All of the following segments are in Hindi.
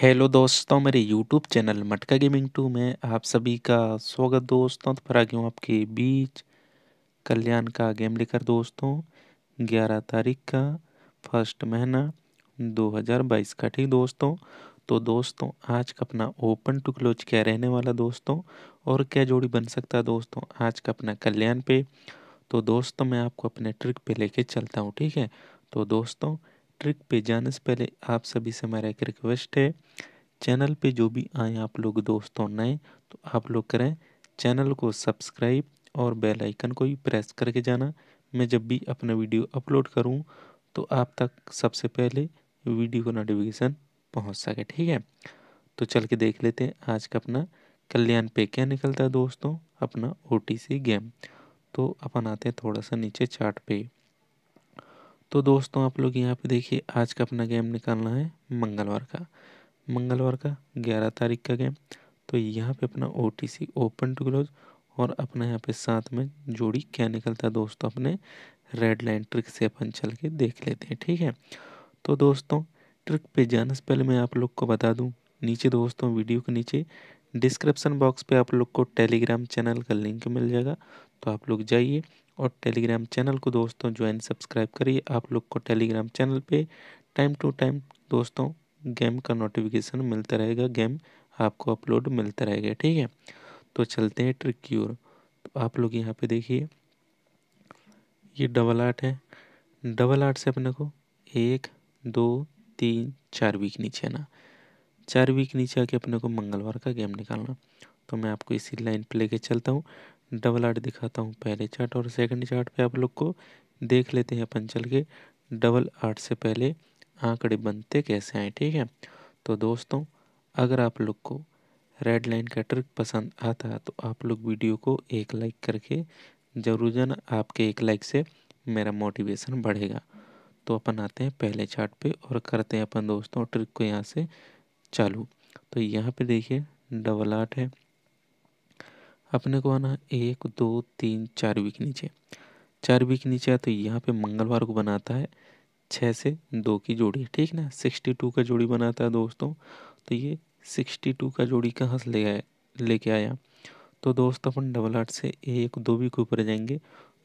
हेलो दोस्तों मेरे YouTube channel Matka gaming two में आप सभी का स्वागत दोस्तों तो फिर आ गया हूँ आपके बीच कल्याण का गेम लेकर दोस्तों 11 तारीख का फर्स्ट महीना 2022 का ठीक दोस्तों तो दोस्तों आज का अपना ओपन टू क्लोज क्या रहने वाला दोस्तों और क्या जोड़ी बन सकता है दोस्तों आज का अपना कल्याण पे तो दोस्तों मैं आपको अपने ट्रिक पे लेके चलता हूँ ठीक है तो दोस्तों ट्रिक पे जाने से पहले आप सभी से मेरा एक रिक्वेस्ट है चैनल पे जो भी आए आप लोग दोस्तों नए तो आप लोग करें चैनल को सब्सक्राइब और बेल आइकन को भी प्रेस करके जाना मैं जब भी अपना वीडियो अपलोड करूं तो आप तक सबसे पहले वीडियो का नोटिफिकेशन पहुंच सके ठीक है तो चल के देख लेते हैं आज का अपना कल्याण पे क्या निकलता है दोस्तों अपना ओ गेम तो अपन आते हैं थोड़ा सा नीचे चार्ट पे तो दोस्तों आप लोग यहाँ पे देखिए आज का अपना गेम निकालना है मंगलवार का मंगलवार का ग्यारह तारीख का गेम तो यहाँ पे अपना ओ ओपन टू क्लोज और अपना यहाँ पे साथ में जोड़ी क्या निकलता है दोस्तों अपने रेड लाइन ट्रिक से अपन चल के देख लेते हैं ठीक है तो दोस्तों ट्रिक पे जाने से पहले मैं आप लोग को बता दूँ नीचे दोस्तों वीडियो के नीचे डिस्क्रिप्सन बॉक्स पे आप लोग को टेलीग्राम चैनल का लिंक मिल जाएगा तो आप लोग जाइए और टेलीग्राम चैनल को दोस्तों ज्वाइन सब्सक्राइब करिए आप लोग को टेलीग्राम चैनल पे टाइम टू टाइम दोस्तों गेम का नोटिफिकेशन मिलता रहेगा गेम आपको अपलोड मिलता रहेगा ठीक है तो चलते हैं ट्रिक की ओर तो आप लोग यहाँ पे देखिए ये डबल आर्ट है डबल आर्ट से अपने को एक दो तीन चार वीक नीचे आना चार वीक नीचे आके अपने को मंगलवार का गेम निकालना तो मैं आपको इसी लाइन पे लेके चलता हूँ डबल आर्ट दिखाता हूँ पहले चार्ट और सेकंड चार्ट पे आप लोग को देख लेते हैं अपन चल के डबल आर्ट से पहले आंकड़े बनते कैसे आए ठीक है तो दोस्तों अगर आप लोग को रेड लाइन का ट्रिक पसंद आता है तो आप लोग वीडियो को एक लाइक करके जरूर जाना आपके एक लाइक से मेरा मोटिवेशन बढ़ेगा तो अपन आते हैं पहले चार्ट पे और करते हैं अपन दोस्तों ट्रिक को यहाँ से चालू तो यहाँ पे देखिए डबल आर्ट है अपने को आना एक दो तीन चार वीक नीचे चार वीक नीचे है तो यहाँ पे मंगलवार को बनाता है छः से दो की जोड़ी ठीक ना सिक्सटी टू का जोड़ी बनाता है दोस्तों तो ये सिक्सटी टू का जोड़ी कहाँ से ले आया लेके आया तो दोस्तों अपन डबल आठ से एक दो वीक ऊपर जाएंगे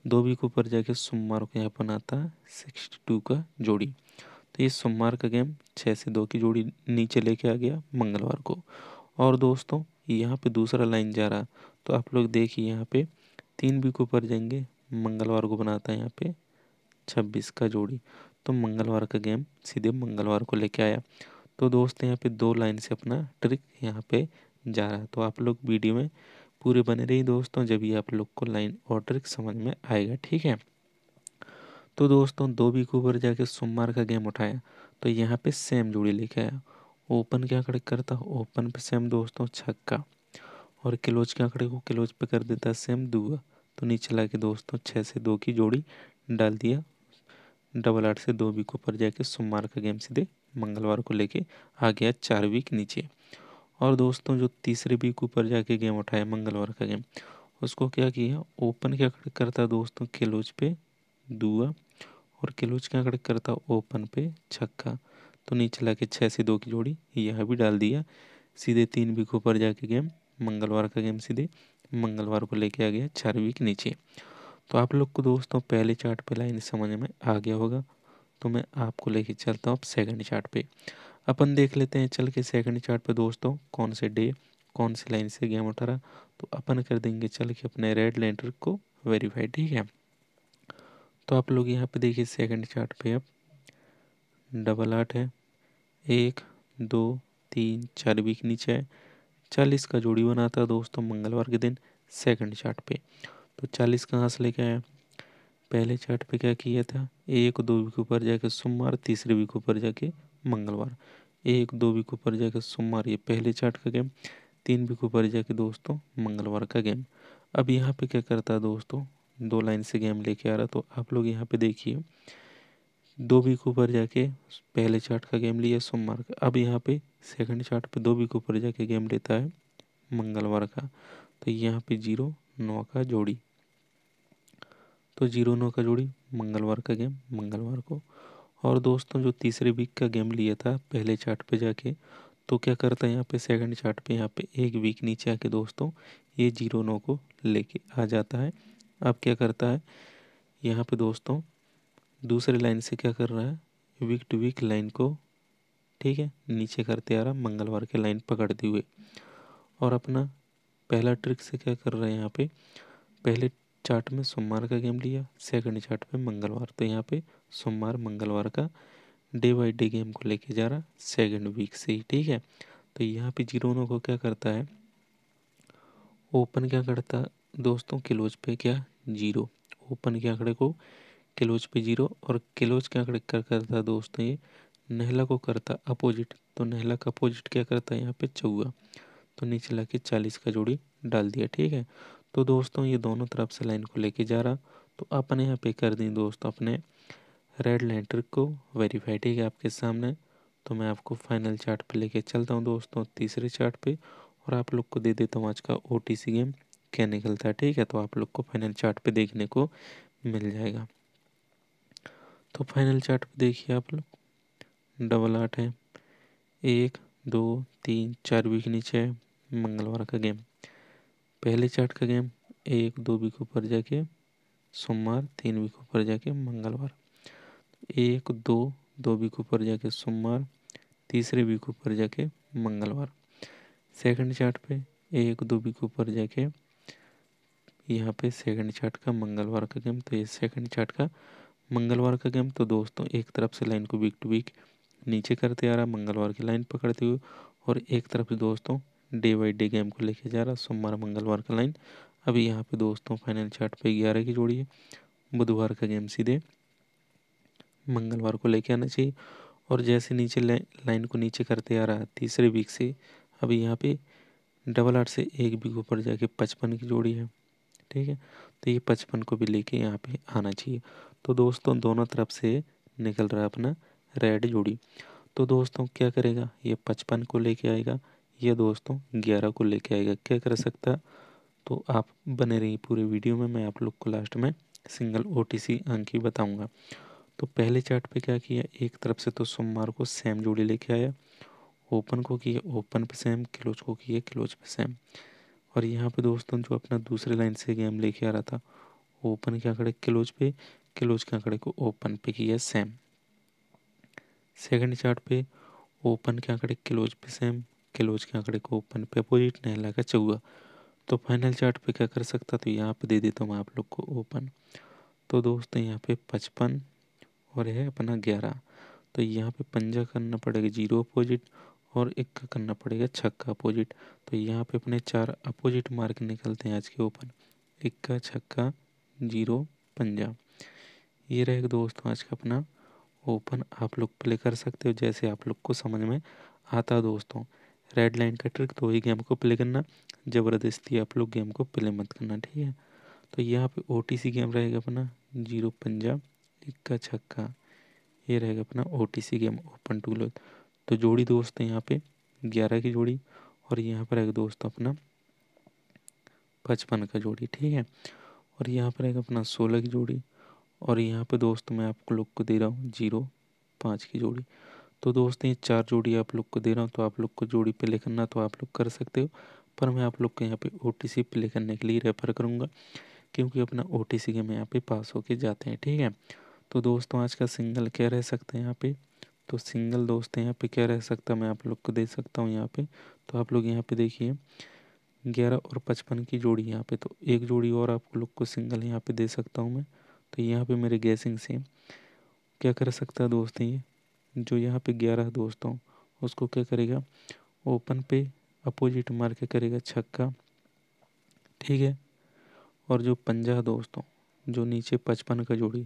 दो वीक ऊपर जाके सोमवार को यहाँ बनाता है सिक्सटी टू का जोड़ी तो ये सोमवार का गेम छः से दो की जोड़ी नीचे लेके आ गया मंगलवार को और दोस्तों यहाँ पे दूसरा लाइन जा रहा तो आप लोग देखिए यहाँ पे तीन भी को ऊपर जाएंगे मंगलवार को बनाता है यहाँ पे छब्बीस का जोड़ी तो मंगलवार का गेम सीधे मंगलवार को लेके आया तो दोस्त यहाँ पे दो लाइन से अपना ट्रिक यहाँ पे जा रहा है तो आप लोग वीडियो में पूरे बने रही दोस्तों जब ये आप लोग को लाइन और ट्रिक समझ में आएगा ठीक है तो दोस्तों दो बी के ऊपर जाके सोमवार का गेम उठाया तो यहाँ पे सेम जोड़ी लेके आया ओपन क्या करता ओपन पे सेम दोस्तों छक्का और क्लोज के आंकड़े को क्लोज पे कर देता है सेम दुआ तो नीचे लाके के दोस्तों छः से दो की जोड़ी डाल दिया डबल आठ से दो वीक ऊपर जाके सोमवार का गेम सीधे मंगलवार को लेके आ गया चार वीक नीचे और दोस्तों जो तीसरे वीक ऊपर जाके गेम उठाया मंगलवार का गेम उसको क्या किया ओपन के आंकड़े करता दोस्तों क्लोज पे दुआ और किलोज के आंकड़े करता ओपन पे छक्का तो नीचे ला के छः से दो की जोड़ी यह भी डाल दिया सीधे तीन वीक ऊपर जाके गेम मंगलवार का गेम सीधे मंगलवार को लेके आ गया चार वीक नीचे तो आप लोग को दोस्तों पहले चार्ट पे लाइन समझ में आ गया होगा तो मैं आपको लेके चलता हूँ अब सेकंड चार्ट पे अपन देख लेते हैं चल के सेकंड चार्ट पे दोस्तों कौन से डे कौन से लाइन से गेम उठा रहा तो अपन कर देंगे चल के अपने रेड लेंटर को वेरीफाई ठीक है तो आप लोग यहाँ पे देखिए सेकंड चार्ट पे अब डबल आठ है एक दो तीन चार वीक नीचे है चालीस का जोड़ी बनाता है दोस्तों मंगलवार के दिन सेकंड चार्ट पे तो चालीस कहाँ से लेके आया पहले चार्ट पे क्या किया था एक दो वीक ऊपर जाके सोमवार तीसरे वीक ऊपर जाके मंगलवार एक दो वीक ऊपर जाके सोमवार ये पहले चार्ट का गेम तीन वीक ऊपर जाके दोस्तों मंगलवार का गेम अब यहाँ पे क्या करता है दोस्तों दो लाइन से गेम लेके आ रहा तो आप लोग यहाँ पे देखिए दो वीक ऊपर जाके पहले चार्ट का गेम लिया सोमवार का अब यहाँ पे सेकंड चार्ट पे दो वीक ऊपर जाके गेम लेता है मंगलवार का तो यहाँ पे जीरो नौ का जोड़ी तो जीरो नौ का जोड़ी मंगलवार का गेम मंगलवार को और दोस्तों जो तीसरे वीक का गेम लिया था पहले चार्ट पे जाके तो क्या करता है यहाँ पे सेकंड चार्ट पे यहाँ पे एक वीक नीचे आके दोस्तों ये जीरो नौ को लेके आ जाता है अब क्या करता है यहाँ पे दोस्तों दूसरे लाइन से क्या कर रहा है वीक टू वीक लाइन को ठीक है नीचे करते आ रहा मंगलवार के लाइन पकड़ते हुए और अपना पहला ट्रिक से क्या कर रहा है यहाँ पे पहले चार्ट में सोमवार का गेम लिया सेकंड चार्ट में मंगलवार तो यहाँ पे सोमवार मंगलवार का डे बाई डे गेम को लेके जा रहा सेकंड वीक से ही ठीक है तो यहाँ पे जीरोनो को क्या करता है ओपन क्या करता दोस्तों क्लोज पे क्या जीरो ओपन के आंकड़े को क्लोज पे जीरो और क्लोज क्या कर करता दोस्तों ये नहला को करता अपोजिट तो नहला का अपोजिट क्या करता है यहाँ पे चौवा तो नीचे ला के चालीस का जोड़ी डाल दिया ठीक है तो दोस्तों ये दोनों तरफ से लाइन को लेके जा रहा तो अपने यहाँ पे कर दी दोस्तों अपने रेड लाइन ट्रिक को वेरीफाई ठीक है आपके सामने तो मैं आपको फाइनल चार्ट पे लेके चलता हूँ दोस्तों तीसरे चार्ट पे और आप लोग को दे देता हूँ आज का ओ गेम क्या निकलता है ठीक है तो आप लोग को फाइनल चार्ट पे देखने को मिल जाएगा तो फाइनल चार्ट पे देखिए आप लोग डबल आठ है एक दो तीन चार वीक नीचे है मंगलवार का गेम पहले चार्ट का गेम एक दो वीक ऊपर जाके सोमवार तीन वीक ऊपर जाके मंगलवार एक दो दो वीक ऊपर जाके सोमवार तीसरे वीक ऊपर जाके मंगलवार सेकंड चार्ट पे एक दो वीक ऊपर जाके यहाँ पे सेकंड चार्ट का मंगलवार का गेम तो ये सेकंड चार्ट का मंगलवार का गेम तो दोस्तों एक तरफ से लाइन को वीक टू वीक नीचे करते आ रहा मंगलवार की लाइन पकड़ते हुए और एक तरफ से दोस्तों डे बाई डे गेम को लेके जा रहा सोमवार मंगलवार का लाइन अभी यहाँ पे दोस्तों फाइनल चार्ट पे ग्यारह की जोड़ी है बुधवार का गेम सीधे मंगलवार को लेके आना चाहिए और जैसे नीचे लाइन को नीचे करते आ रहा तीसरे वीक से अभी यहाँ पे डबल आठ से एक वीक ऊपर जाके पचपन की जोड़ी है ठीक है तो ये पचपन को भी लेके यहाँ पे आना चाहिए तो दोस्तों दोनों तरफ से निकल रहा है अपना रेड जोड़ी तो दोस्तों क्या करेगा ये पचपन को लेके आएगा ये दोस्तों ग्यारह को लेके आएगा क्या कर सकता तो आप बने रहिए पूरे वीडियो में मैं आप लोग को लास्ट में सिंगल ओ टी सी अंक ही बताऊँगा तो पहले चार्ट पे क्या किया एक तरफ से तो सोमवार को सेम जोड़ी लेके आया ओपन को किया ओपन पे सेम क्लोज को किया क्लोज पे सेम और यहाँ पे दोस्तों जो अपना दूसरे लाइन से गेम लेके आ रहा था ओपन के आंकड़े क्लोज पे क्लोज के आंकड़े को ओपन पे किया सेम सेकंड चार्ट पे ओपन के आंकड़े क्लोज पे सेम क्लोज के आंकड़े को ओपन पे अपोजिट नहला का चौगा तो फाइनल चार्ट पे क्या कर सकता तो यहाँ पे दे देता हूँ आप लोग को ओपन तो दोस्तों यहाँ पे पचपन और है अपना ग्यारह तो यहाँ पे पंजा करना पड़ेगा जीरो अपोजिट और एक का करना पड़ेगा छक्का अपोजिट तो यहाँ पे अपने चार अपोजिट मार्क निकलते हैं आज के ओपन इक्का छक्का जीरो पंजा ये रहेगा दोस्तों आज का अपना ओपन आप लोग प्ले कर सकते हो जैसे आप लोग को समझ में आता दोस्तों रेड लाइन का ट्रिक तो वही गेम को प्ले करना ज़बरदस्ती आप लोग गेम को प्ले मत करना ठीक है तो यहाँ पे ओ गेम रहेगा अपना जीरो पंजा इक्का छक्का ये रहेगा अपना ओ गेम ओपन टू लो तो जोड़ी दोस्त यहाँ पे ग्यारह की जोड़ी और यहाँ पर रहेगा दोस्त अपना पचपन का जोड़ी ठीक है और यहाँ पर रहेगा अपना सोलह की जोड़ी और यहाँ पे दोस्त मैं आप लोग को दे रहा हूँ जीरो पाँच की जोड़ी तो दोस्त ये चार जोड़ी आप लोग को दे रहा हूँ तो आप लोग को जोड़ी पे लिखना तो आप लोग कर सकते हो पर मैं आप लोग को यहाँ पे ओ टी सी पे लिखने के लिए रेफ़र करूँगा क्योंकि अपना ओ टी सी गेम यहाँ पे पास होके जाते हैं ठीक है तो दोस्तों आज का सिंगल क्या रह सकते हैं यहाँ पे तो सिंगल दोस्त यहाँ पे क्या रह सकता है मैं आप लोग को दे सकता हूँ यहाँ पे तो आप लोग यहाँ पे देखिए ग्यारह और पचपन की जोड़ी यहाँ पे तो एक जोड़ी और आप लोग को सिंगल यहाँ पे दे सकता हूँ मैं तो यहाँ पे मेरे गैसिंग से क्या कर सकता है दोस्त ये जो यहाँ पे ग्यारह दोस्तों उसको क्या करेगा ओपन पे अपोजिट मार के करेगा छक्का ठीक है और जो पंजा दोस्तों जो नीचे पचपन का जोड़ी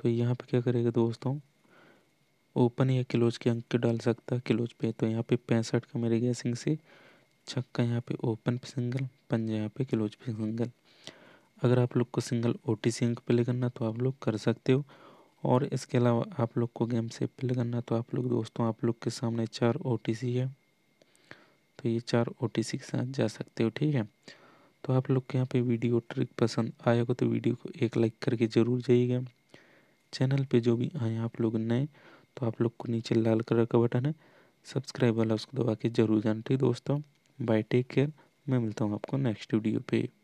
तो यहाँ पे क्या करेगा दोस्तों ओपन या क्लोज के अंक डाल सकता है क्लोज पे तो यहाँ पे पैंसठ का मेरे गैसिंग से छक्का यहाँ पे ओपन पे सिंगल पंजा यहाँ पे क्लोज पे सिंगल अगर आप लोग को सिंगल ओ टी सी अंक प्ले करना तो आप लोग कर सकते हो और इसके अलावा आप लोग को गेम से प्ले करना तो आप लोग दोस्तों आप लोग के सामने चार ओ टी सी है तो ये चार ओ टी सी के साथ जा सकते हो ठीक है तो आप लोग के यहाँ पे वीडियो ट्रिक पसंद आया हो तो वीडियो को एक लाइक करके ज़रूर जाइएगा चैनल पे जो भी आए आप लोग नए तो आप लोग को नीचे लाल कलर का बटन है सब्सक्राइब वाला उसको दबा के जरूर जाना ठीक दोस्तों बाय टेक केयर मैं मिलता हूँ आपको नेक्स्ट वीडियो पे